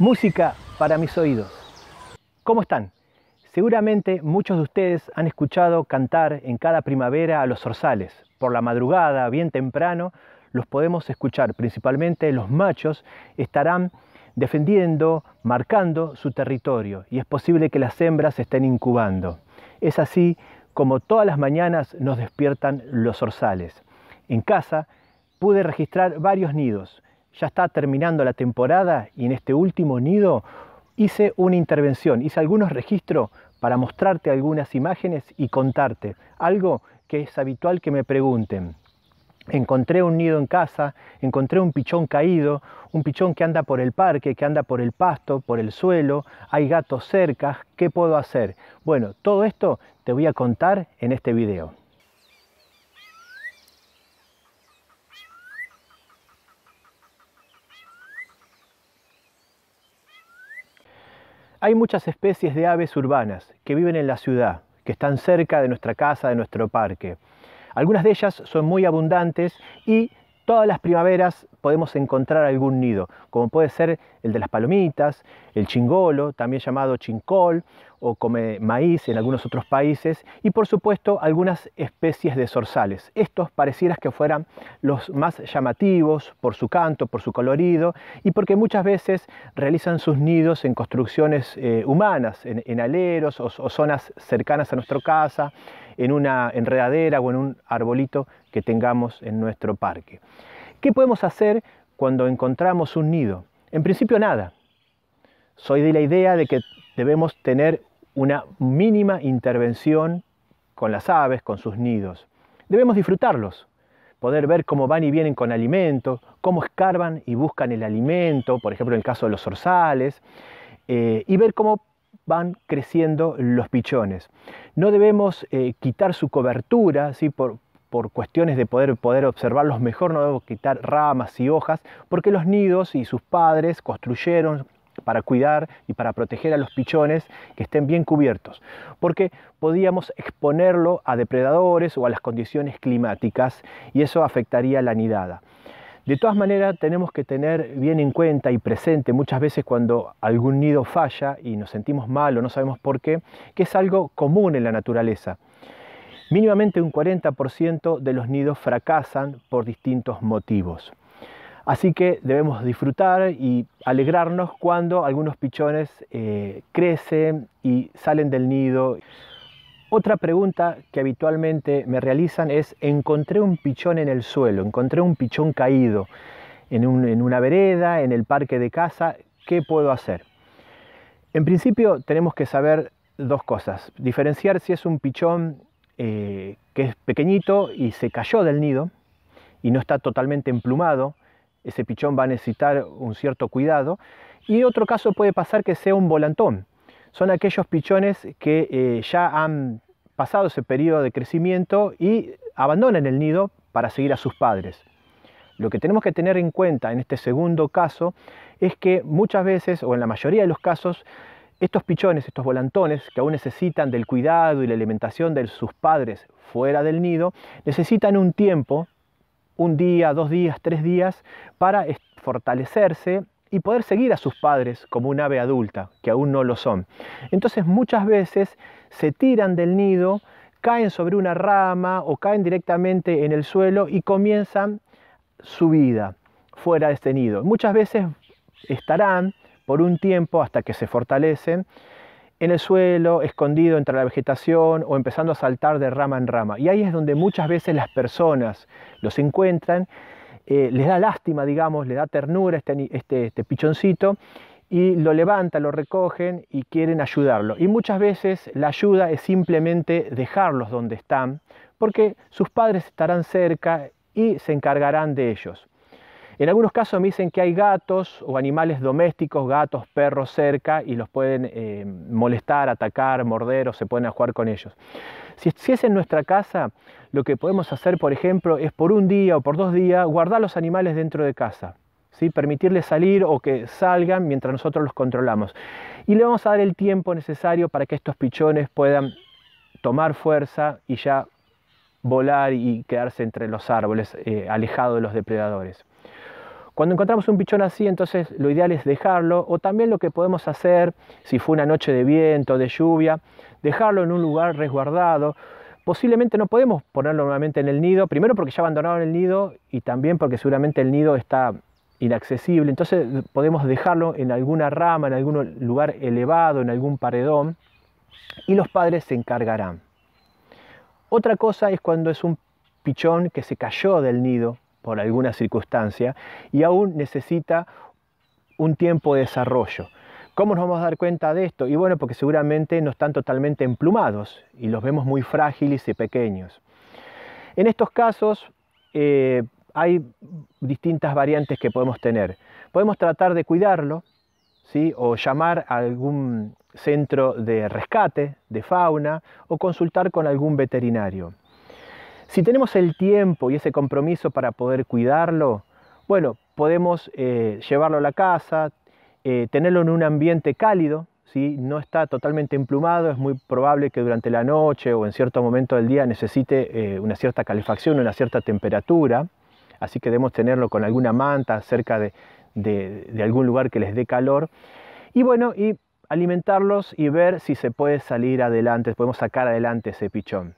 Música para mis oídos. ¿Cómo están? Seguramente muchos de ustedes han escuchado cantar en cada primavera a los zorzales. Por la madrugada, bien temprano, los podemos escuchar. Principalmente los machos estarán defendiendo, marcando su territorio y es posible que las hembras estén incubando. Es así como todas las mañanas nos despiertan los zorzales. En casa pude registrar varios nidos ya está terminando la temporada y en este último nido hice una intervención, hice algunos registros para mostrarte algunas imágenes y contarte algo que es habitual que me pregunten. Encontré un nido en casa, encontré un pichón caído, un pichón que anda por el parque, que anda por el pasto, por el suelo, hay gatos cerca, ¿qué puedo hacer? Bueno, todo esto te voy a contar en este video. Hay muchas especies de aves urbanas que viven en la ciudad, que están cerca de nuestra casa, de nuestro parque. Algunas de ellas son muy abundantes y todas las primaveras podemos encontrar algún nido, como puede ser el de las palomitas, el chingolo, también llamado chincol, o come maíz en algunos otros países, y por supuesto algunas especies de zorzales. Estos parecieras que fueran los más llamativos por su canto, por su colorido, y porque muchas veces realizan sus nidos en construcciones eh, humanas, en, aleros o, o zonas cercanas a nuestra casa, en una enredadera o en un arbolito que tengamos en nuestro parque. ¿Qué podemos hacer cuando encontramos un nido? En principio nada. Soy de la idea de que debemos tener una mínima intervención con las aves, con sus nidos. Debemos disfrutarlos, poder ver cómo van y vienen con alimento, cómo escarban y buscan el alimento, por ejemplo en el caso de los zorzales, eh, y ver cómo van creciendo los pichones. No debemos eh, quitar su cobertura, ¿sí? por, cuestiones de poder, poder observarlos mejor, no debemos quitar ramas y hojas, porque los nidos y sus padres construyeron para cuidar y para proteger a los pichones que estén bien cubiertos, porque podíamos exponerlo a depredadores o a las condiciones climáticas y eso afectaría la nidada. De todas maneras, tenemos que tener bien en cuenta y presente muchas veces cuando algún nido falla y nos sentimos mal o no sabemos por qué, que es algo común en la naturaleza. Mínimamente un 40% de los nidos fracasan por distintos motivos. Así que debemos disfrutar y alegrarnos cuando algunos pichones eh, crecen y salen del nido. Otra pregunta que habitualmente me realizan es, encontré un pichón en el suelo, encontré un pichón caído en, una vereda, en el parque de casa, ¿qué puedo hacer? En principio tenemos que saber dos cosas, diferenciar si es un pichón eh, que es pequeñito y se cayó del nido y no está totalmente emplumado, ese pichón va a necesitar un cierto cuidado, y otro caso puede pasar que sea un volantón, son aquellos pichones que eh, ya han pasado ese periodo de crecimiento y abandonan el nido para seguir a sus padres. Lo que tenemos que tener en cuenta en este segundo caso es que muchas veces, o en la mayoría de los casos, estos pichones, estos volantones, que aún necesitan del cuidado y la alimentación de sus padres fuera del nido, necesitan un tiempo, un día, dos días, tres días, para fortalecerse y poder seguir a sus padres como un ave adulta, que aún no lo son. Entonces muchas veces se tiran del nido, caen sobre una rama o caen directamente en el suelo y comienzan su vida fuera de este nido. Muchas veces estarán por un tiempo hasta que se fortalecen en el suelo, escondido entre la vegetación o empezando a saltar de rama en rama. Y ahí es donde muchas veces las personas los encuentran eh, les da lástima, digamos, le da ternura este, este, este, pichoncito y lo levantan, lo recogen y quieren ayudarlo. Y muchas veces la ayuda es simplemente dejarlos donde están, porque sus padres estarán cerca y se encargarán de ellos. En algunos casos me dicen que hay gatos o animales domésticos, gatos, perros cerca y los pueden eh, molestar, atacar, morder o se pueden jugar con ellos. Si, es en nuestra casa, lo que podemos hacer, por ejemplo, es por un día o por dos días guardar los animales dentro de casa. ¿sí? permitirles salir o que salgan mientras nosotros los controlamos. Y le vamos a dar el tiempo necesario para que estos pichones puedan tomar fuerza y ya volar y quedarse entre los árboles, eh, alejados alejado de los depredadores. Cuando encontramos un pichón así, entonces lo ideal es dejarlo, o también lo que podemos hacer, si fue una noche de viento, de lluvia, dejarlo en un lugar resguardado. Posiblemente no podemos ponerlo nuevamente en el nido, primero porque ya abandonaron el nido y también porque seguramente el nido está inaccesible, entonces podemos dejarlo en alguna rama, en algún lugar elevado, en algún paredón, y los padres se encargarán. Otra cosa es cuando es un pichón que se cayó del nido por alguna circunstancia y aún necesita un tiempo de desarrollo. ¿Cómo nos vamos a dar cuenta de esto? Y bueno, porque seguramente no están totalmente emplumados y los vemos muy frágiles y pequeños. En estos casos eh, hay distintas variantes que podemos tener. Podemos tratar de cuidarlo ¿sí? o llamar a algún centro de rescate de fauna o consultar con algún veterinario. Si tenemos el tiempo y ese compromiso para poder cuidarlo, bueno, podemos eh, llevarlo a la casa, eh, tenerlo en un ambiente cálido, Si no está totalmente emplumado, es muy probable que durante la noche o en cierto momento del día necesite eh, una cierta calefacción, una cierta temperatura, así que debemos tenerlo con alguna manta cerca de, algún lugar que les dé calor. Y bueno, y alimentarlos y ver si se puede salir adelante, podemos sacar adelante ese pichón.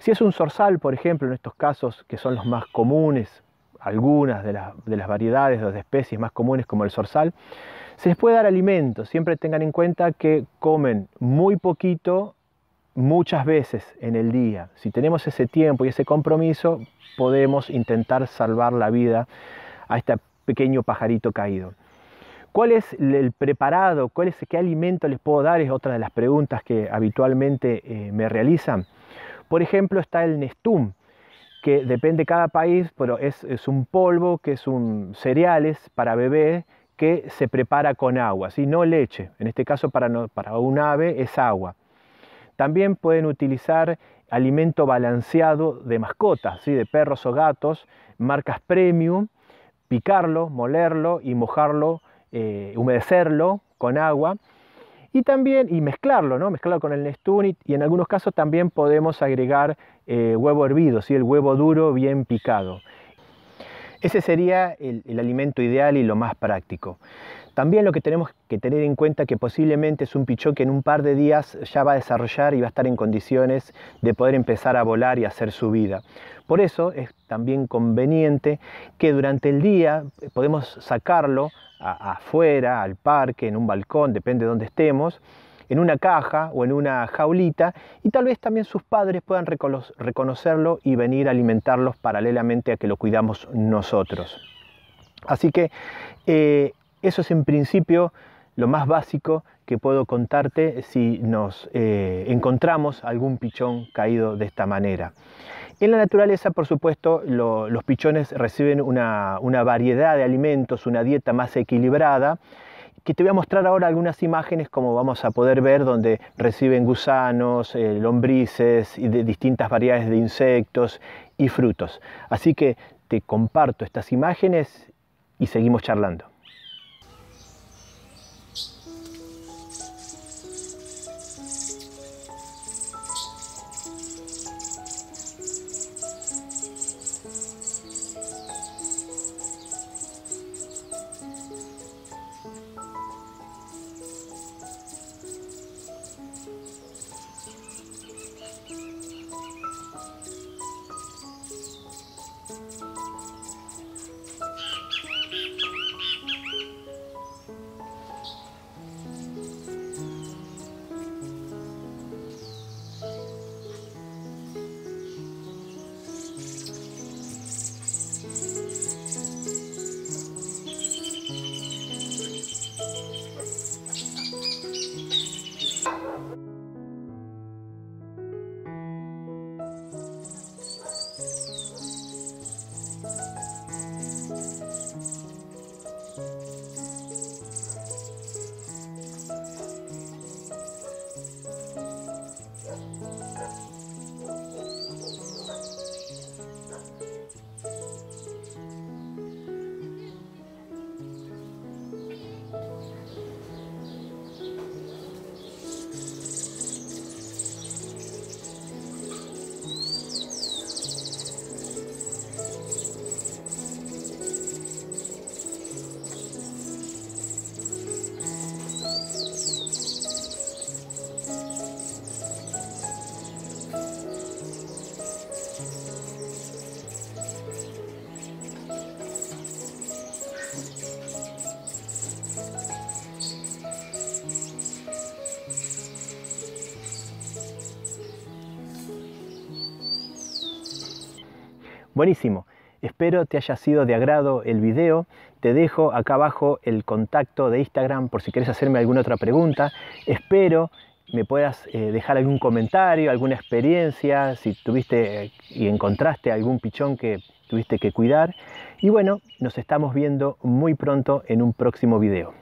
Si es un zorzal, por ejemplo, en estos casos que son los más comunes, algunas de, las, variedades, de especies más comunes como el zorzal, se les puede dar alimento. Siempre tengan en cuenta que comen muy poquito muchas veces en el día. Si tenemos ese tiempo y ese compromiso, podemos intentar salvar la vida a este pequeño pajarito caído. ¿Cuál es el preparado? ¿Cuál es, ¿Qué alimento les puedo dar? Es otra de las preguntas que habitualmente eh, me realizan. Por ejemplo, está el Nestum, que depende de cada país, pero es, un polvo, que es un cereales para bebé que se prepara con agua, no leche. En este caso, para, un ave es agua. También pueden utilizar alimento balanceado de mascotas, de perros o gatos, marcas premium, picarlo, molerlo y mojarlo, eh, humedecerlo con agua y también y mezclarlo, ¿no? mezclarlo con el nestún y, en algunos casos también podemos agregar eh, huevo hervido, el huevo duro bien picado. Ese sería el alimento ideal y lo más práctico. También lo que tenemos que tener en cuenta que posiblemente es un pichón que en un par de días ya va a desarrollar y va a estar en condiciones de poder empezar a volar y hacer su vida. Por eso es también conveniente que durante el día eh, podemos sacarlo afuera, al parque, en un balcón, depende de donde estemos, en una caja o en una jaulita y tal vez también sus padres puedan reconocerlo y venir a alimentarlos paralelamente a que lo cuidamos nosotros. Así que eh, eso es en principio lo más básico que puedo contarte si nos eh, encontramos algún pichón caído de esta manera. En la naturaleza, por supuesto, los pichones reciben una, variedad de alimentos, una dieta más equilibrada que te voy a mostrar ahora algunas imágenes como vamos a poder ver donde reciben gusanos, eh, lombrices y de distintas variedades de insectos y frutos. Así que te comparto estas imágenes y seguimos charlando. Buenísimo. Espero te haya sido de agrado el video. Te dejo acá abajo el contacto de Instagram por si quieres hacerme alguna otra pregunta. Espero me puedas eh, dejar algún comentario, alguna experiencia, si tuviste eh, y encontraste algún pichón que tuviste que cuidar. Y bueno, nos estamos viendo muy pronto en un próximo video.